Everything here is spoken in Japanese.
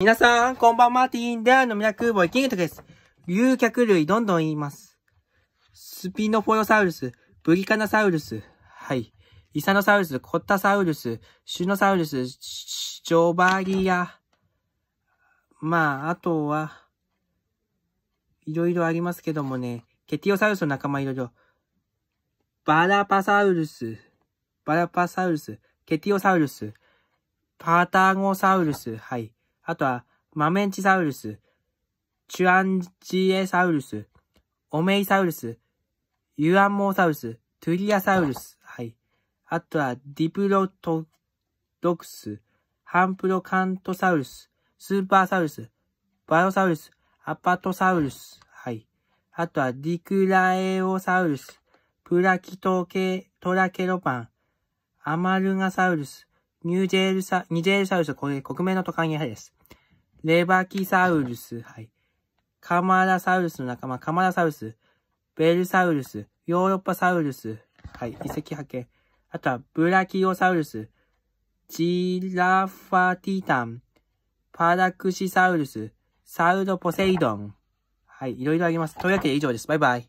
皆さん、こんばんは、マーティン。では、飲み屋クーボイキングとです。竜脚類、どんどん言います。スピノフォロサウルス、ブリカナサウルス、はい。イサノサウルス、コッタサウルス、シュノサウルス、ジョバリア。まあ、あとは、いろいろありますけどもね、ケティオサウルスの仲間いろいろ。バラパサウルス、バラパサウルス、ケティオサウルス、パタゴサウルス、はい。あとは、マメンチサウルス、チュアンジエサウルス、オメイサウルス、ユアンモーサウルス、トゥリアサウルス、はい。あとは、ディプロトドクス、ハンプロカントサウルス、スーパーサウルス、バロサウルス、アパトサウルス、はい。あとは、ディクラエオサウルス、プラキトケトラケロパン、アマルガサウルス、ニュージェールサ、ニジェールサウルス国名のトカゲ派です。レバキサウルスい。カマラサウルスの仲間、カマラサウルス、ベルサウルス、ヨーロッパサウルスい、遺跡派遣。あとは、ブラキオサウルス、ジラファティタン、パラクシサウルス、サウドポセイドン。はい、いろいろあります。というわけで以上です。バイバイ。